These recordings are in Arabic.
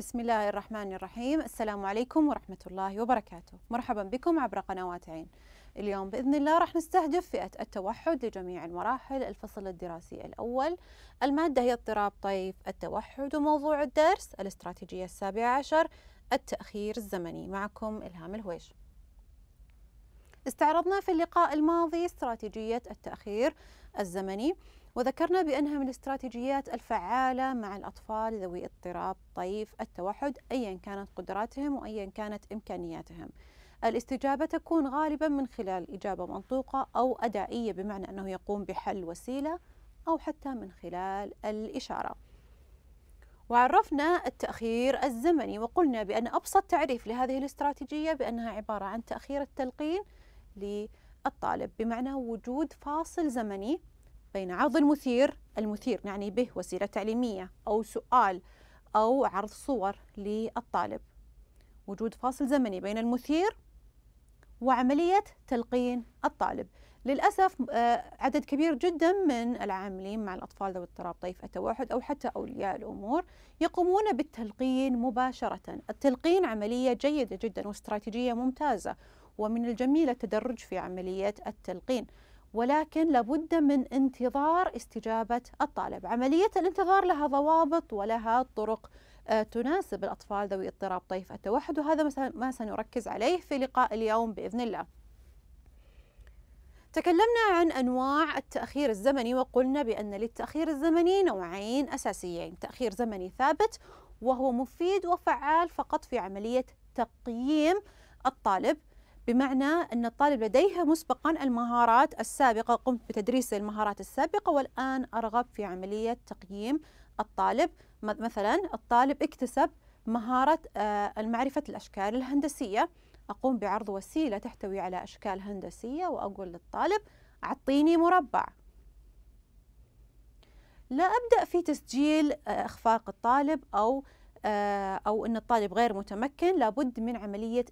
بسم الله الرحمن الرحيم السلام عليكم ورحمة الله وبركاته مرحبا بكم عبر قنوات عين اليوم بإذن الله راح نستهدف فئة التوحد لجميع المراحل الفصل الدراسي الأول المادة هي اضطراب طيف التوحد وموضوع الدرس الاستراتيجية السابعة عشر التأخير الزمني معكم إلهام الهويش استعرضنا في اللقاء الماضي استراتيجية التأخير الزمني وذكرنا بأنها من الاستراتيجيات الفعالة مع الأطفال ذوي اضطراب طيف التوحد أيا كانت قدراتهم وأيا كانت إمكانياتهم الاستجابة تكون غالبا من خلال إجابة منطوقة أو أدائية بمعنى أنه يقوم بحل وسيلة أو حتى من خلال الإشارة وعرفنا التأخير الزمني وقلنا بأن أبسط تعريف لهذه الاستراتيجية بأنها عبارة عن تأخير التلقين للطالب بمعنى وجود فاصل زمني بين عرض المثير المثير نعني به وسيلة تعليمية أو سؤال أو عرض صور للطالب وجود فاصل زمني بين المثير وعملية تلقين الطالب للأسف آه، عدد كبير جدا من العاملين مع الأطفال ذوي اضطراب طيف التوحد أو حتى أولياء الأمور يقومون بالتلقين مباشرة التلقين عملية جيدة جدا واستراتيجية ممتازة ومن الجميل التدرج في عمليات التلقين ولكن لابد من انتظار استجابة الطالب عملية الانتظار لها ضوابط ولها طرق آه، تناسب الأطفال ذوي اضطراب طيف التوحد وهذا ما سنركز عليه في لقاء اليوم بإذن الله تكلمنا عن أنواع التأخير الزمني وقلنا بأن للتأخير الزمني نوعين أساسيين تأخير زمني ثابت وهو مفيد وفعال فقط في عملية تقييم الطالب بمعنى أن الطالب لديه مسبقا المهارات السابقة قمت بتدريس المهارات السابقة والآن أرغب في عملية تقييم الطالب مثلا الطالب اكتسب مهارة آه، المعرفة الأشكال الهندسية أقوم بعرض وسيلة تحتوي على أشكال هندسية وأقول للطالب أعطيني مربع لا أبدأ في تسجيل آه، إخفاق الطالب أو آه، أو أن الطالب غير متمكن لابد من عملية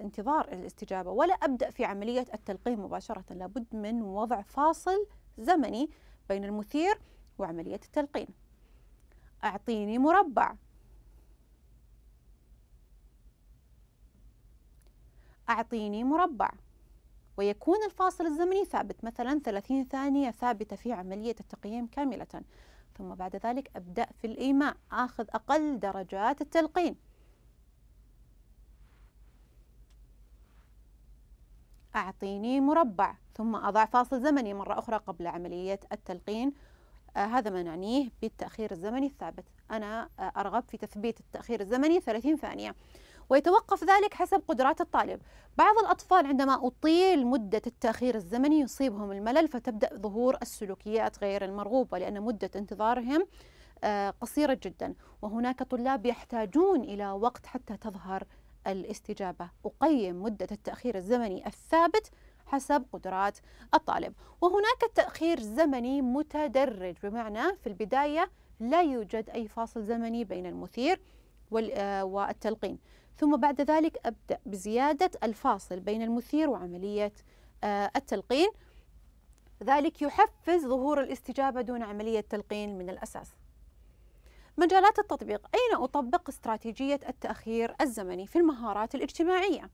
انتظار الاستجابة ولا أبدأ في عملية التلقين مباشرة لابد من وضع فاصل زمني بين المثير وعملية التلقين أعطيني مربع أعطيني مربع ويكون الفاصل الزمني ثابت مثلا 30 ثانية ثابتة في عملية التقييم كاملة ثم بعد ذلك أبدأ في الإيماء آخذ أقل درجات التلقين أعطيني مربع ثم أضع فاصل زمني مرة أخرى قبل عملية التلقين آه هذا ما نعنيه بالتأخير الزمني الثابت أنا آه أرغب في تثبيت التأخير الزمني 30 ثانية ويتوقف ذلك حسب قدرات الطالب بعض الأطفال عندما أطيل مدة التأخير الزمني يصيبهم الملل فتبدأ ظهور السلوكيات غير المرغوبة لأن مدة انتظارهم آه، قصيرة جدا وهناك طلاب يحتاجون إلى وقت حتى تظهر الاستجابة أقيم مدة التأخير الزمني الثابت حسب قدرات الطالب وهناك تأخير زمني متدرج بمعنى في البداية لا يوجد أي فاصل زمني بين المثير آه، والتلقين ثم بعد ذلك أبدأ بزيادة الفاصل بين المثير وعملية آه، التلقين ذلك يحفز ظهور الاستجابة دون عملية تلقين من الأساس مجالات التطبيق أين أطبق استراتيجية التأخير الزمني في المهارات الاجتماعية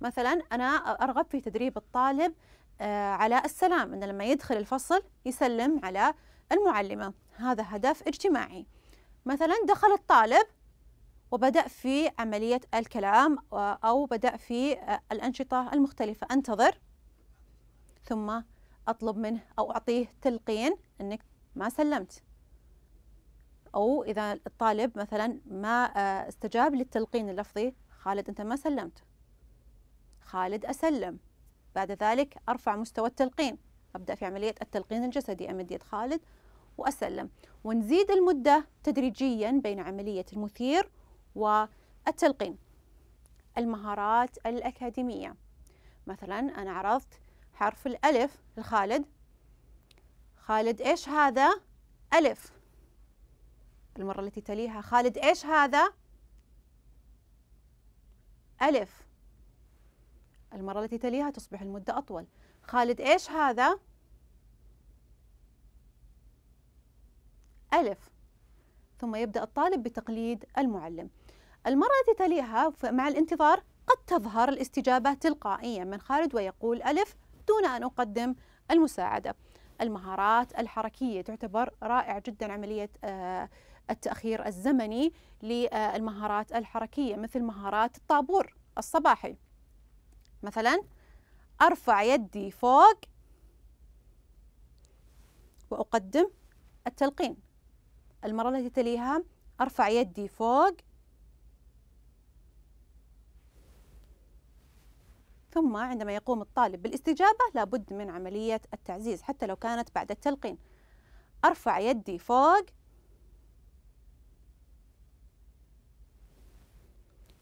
مثلا أنا أرغب في تدريب الطالب آه، على السلام أنه لما يدخل الفصل يسلم على المعلمة هذا هدف اجتماعي مثلا دخل الطالب وبدأ في عملية الكلام آه، أو بدأ في آه، الأنشطة المختلفة أنتظر ثم أطلب منه أو أعطيه تلقين أنك ما سلمت أو إذا الطالب مثلا ما آه، استجاب للتلقين اللفظي خالد أنت ما سلمت خالد أسلم بعد ذلك أرفع مستوى التلقين أبدأ في عملية التلقين الجسدي أمد يد خالد وأسلم ونزيد المدة تدريجيا بين عملية المثير والتلقين المهارات الأكاديمية مثلا أنا عرضت حرف الألف لخالد خالد إيش هذا؟ ألف المرة التي تليها خالد إيش هذا؟ ألف المرة التي تليها تصبح المدة أطول خالد إيش هذا؟ ألف ثم يبدأ الطالب بتقليد المعلم المرة التي تليها مع الانتظار قد تظهر الاستجابة تلقائيا من خالد ويقول ألف دون أن أقدم المساعدة المهارات الحركية تعتبر رائع جدا عملية آه، التأخير الزمني للمهارات الحركية مثل مهارات الطابور الصباحي مثلا أرفع يدي فوق وأقدم التلقين المرة التي تليها أرفع يدي فوق ثم عندما يقوم الطالب بالاستجابة لابد من عملية التعزيز حتى لو كانت بعد التلقين أرفع يدي فوق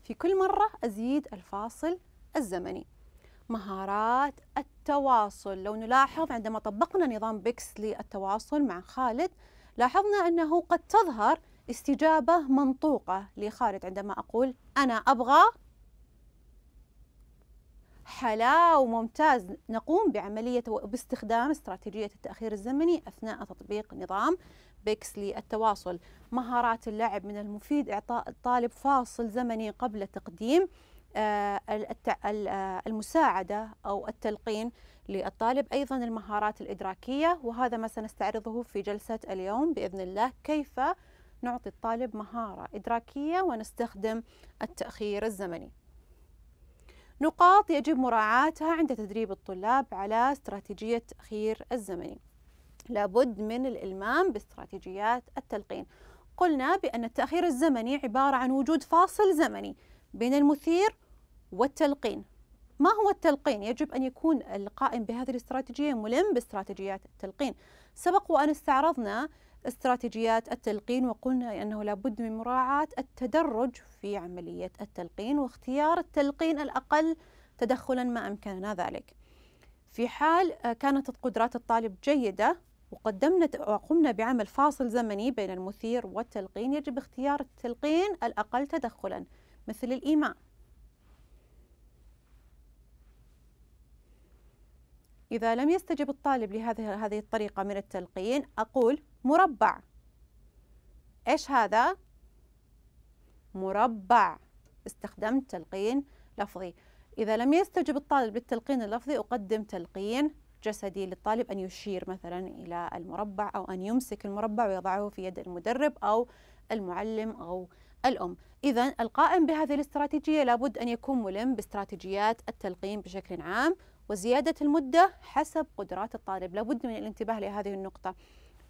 في كل مرة أزيد الفاصل الزمني مهارات التواصل لو نلاحظ عندما طبقنا نظام بيكس للتواصل مع خالد لاحظنا أنه قد تظهر استجابة منطوقة لخالد عندما أقول أنا أبغى حلاو ممتاز نقوم بعملية باستخدام استراتيجية التأخير الزمني أثناء تطبيق نظام بيكس للتواصل مهارات اللعب من المفيد إعطاء الطالب فاصل زمني قبل تقديم آه، آه، المساعدة أو التلقين للطالب أيضا المهارات الإدراكية وهذا ما سنستعرضه في جلسة اليوم بإذن الله كيف نعطي الطالب مهارة إدراكية ونستخدم التأخير الزمني نقاط يجب مراعاتها عند تدريب الطلاب على استراتيجية التأخير الزمني لابد من الإلمام باستراتيجيات التلقين قلنا بأن التأخير الزمني عبارة عن وجود فاصل زمني بين المثير والتلقين ما هو التلقين؟ يجب أن يكون القائم بهذه الاستراتيجية ملم باستراتيجيات التلقين سبق وأن استعرضنا استراتيجيات التلقين وقلنا أنه لابد من مراعاة التدرج في عملية التلقين واختيار التلقين الأقل تدخلا ما أمكننا ذلك في حال آه، كانت قدرات الطالب جيدة وقدمنا وقمنا بعمل فاصل زمني بين المثير والتلقين يجب اختيار التلقين الأقل تدخلا مثل الإيماء إذا لم يستجب الطالب لهذه هذه الطريقة من التلقين أقول مربع إيش هذا؟ مربع استخدمت تلقين لفظي إذا لم يستجب الطالب للتلقين اللفظي أقدم تلقين جسدي للطالب أن يشير مثلا إلى المربع أو أن يمسك المربع ويضعه في يد المدرب أو المعلم أو الأم إذا القائم بهذه الاستراتيجية لابد أن يكون ملم باستراتيجيات التلقين بشكل عام وزيادة المدة حسب قدرات الطالب لابد من الانتباه لهذه النقطة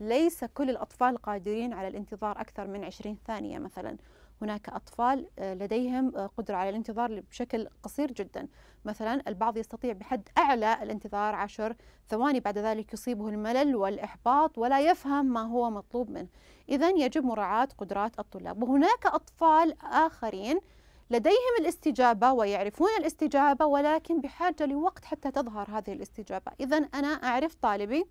ليس كل الأطفال قادرين على الانتظار أكثر من 20 ثانية مثلا هناك أطفال آه، لديهم آه، قدرة على الانتظار بشكل قصير جدا مثلا البعض يستطيع بحد أعلى الانتظار عشر ثواني بعد ذلك يصيبه الملل والإحباط ولا يفهم ما هو مطلوب منه إذا يجب مراعاة قدرات الطلاب وهناك أطفال آخرين لديهم الاستجابة ويعرفون الاستجابة ولكن بحاجة لوقت حتى تظهر هذه الاستجابة إذا أنا أعرف طالبي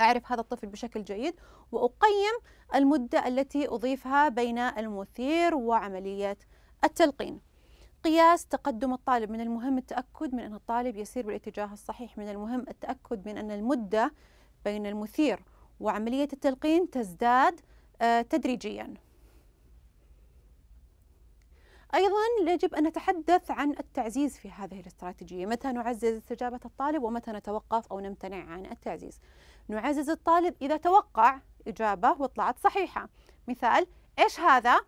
أعرف هذا الطفل بشكل جيد وأقيم المدة التي أضيفها بين المثير وعملية التلقين قياس تقدم الطالب من المهم التأكد من أن الطالب يسير بالاتجاه الصحيح من المهم التأكد من أن المدة بين المثير وعملية التلقين تزداد آه، تدريجياً أيضا يجب أن نتحدث عن التعزيز في هذه الاستراتيجية متى نعزز استجابة الطالب ومتى نتوقف أو نمتنع عن التعزيز نعزز الطالب إذا توقع إجابة وطلعت صحيحة مثال إيش هذا؟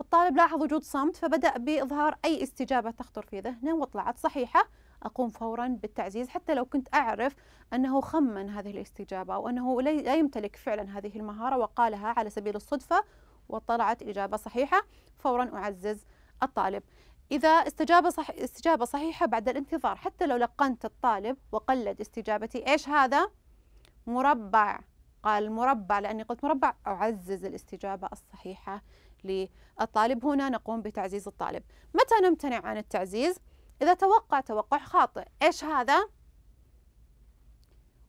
الطالب لاحظ وجود صمت فبدأ بإظهار أي استجابة تخطر في ذهنه وطلعت صحيحة أقوم فورا بالتعزيز حتى لو كنت أعرف أنه خمن هذه الاستجابة وأنه لا يمتلك فعلا هذه المهارة وقالها على سبيل الصدفة وطلعت إجابة صحيحة فورا أعزز الطالب إذا استجابة, صح... استجابة صحيحة بعد الانتظار حتى لو لقنت الطالب وقلد استجابتي إيش هذا؟ مربع قال مربع لأني قلت مربع أعزز الاستجابة الصحيحة للطالب هنا نقوم بتعزيز الطالب متى نمتنع عن التعزيز؟ إذا توقع توقع خاطئ إيش هذا؟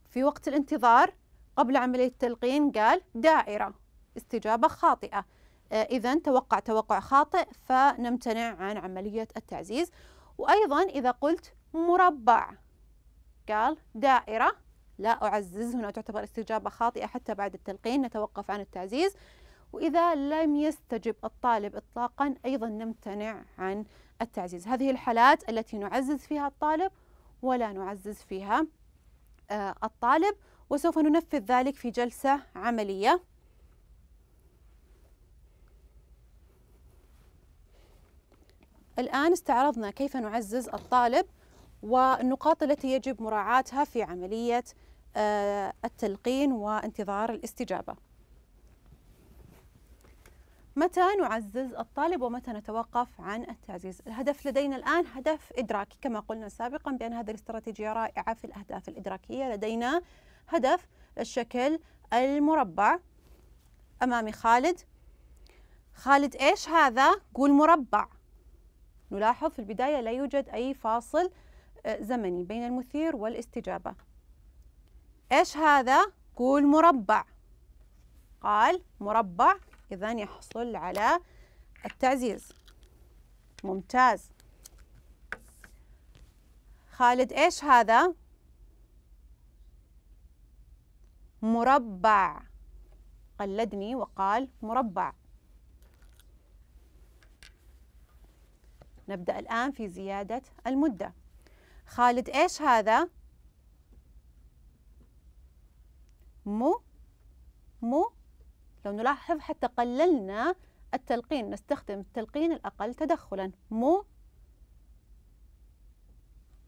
في وقت الانتظار قبل عملية التلقين قال دائرة استجابة خاطئة آه، إذا توقع توقع خاطئ فنمتنع عن عملية التعزيز وأيضا إذا قلت مربع قال دائرة لا أعزز هنا تعتبر استجابة خاطئة حتى بعد التلقين نتوقف عن التعزيز وإذا لم يستجب الطالب إطلاقا أيضا نمتنع عن التعزيز هذه الحالات التي نعزز فيها الطالب ولا نعزز فيها آه، الطالب وسوف ننفذ ذلك في جلسة عملية الآن استعرضنا كيف نعزز الطالب والنقاط التي يجب مراعاتها في عملية آه، التلقين وانتظار الاستجابة متى نعزز الطالب ومتى نتوقف عن التعزيز الهدف لدينا الآن هدف إدراكي كما قلنا سابقا بأن هذه الاستراتيجية رائعة في الأهداف الإدراكية لدينا هدف الشكل المربع أمامي خالد خالد إيش هذا؟ قول مربع نلاحظ في البداية لا يوجد أي فاصل آه، زمني بين المثير والاستجابة إيش هذا؟ قول مربع قال مربع إذا يحصل على التعزيز ممتاز خالد إيش هذا؟ مربع قلدني وقال مربع نبدأ الآن في زيادة المدة خالد إيش هذا؟ مو مو لو نلاحظ حتى قللنا التلقين نستخدم التلقين الأقل تدخلا مو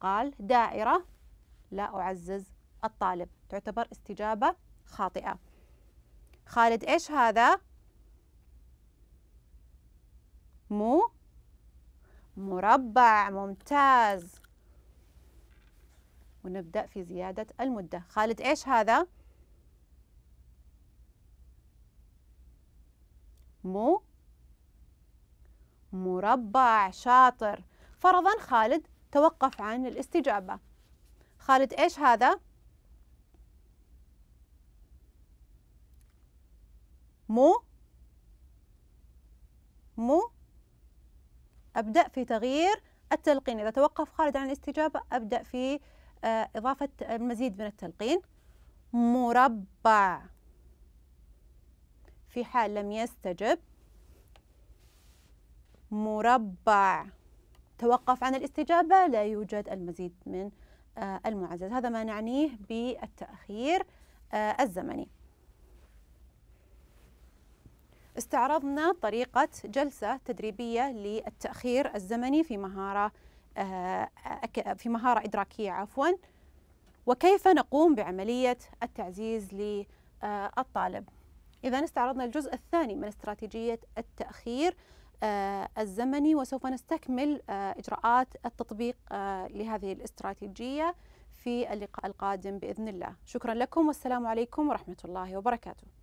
قال دائرة لا أعزز الطالب تعتبر استجابة خاطئة خالد إيش هذا؟ مو مربع ممتاز ونبدأ في زيادة المدة خالد إيش هذا؟ مو مربع شاطر فرضا خالد توقف عن الاستجابة خالد إيش هذا؟ مو مو أبدأ في تغيير التلقين إذا توقف خالد عن الاستجابة أبدأ في آه، إضافة المزيد من التلقين مربع في حال لم يستجب مربع توقف عن الاستجابة لا يوجد المزيد من آه، المعزز هذا ما نعنيه بالتأخير آه، الزمني استعرضنا طريقة جلسة تدريبية للتأخير الزمني في مهارة آه، في مهارة إدراكية عفوا وكيف نقوم بعملية التعزيز للطالب إذا استعرضنا الجزء الثاني من استراتيجية التأخير آه، الزمني وسوف نستكمل آه، إجراءات التطبيق لهذه الاستراتيجية في اللقاء القادم بإذن الله شكرا لكم والسلام عليكم ورحمة الله وبركاته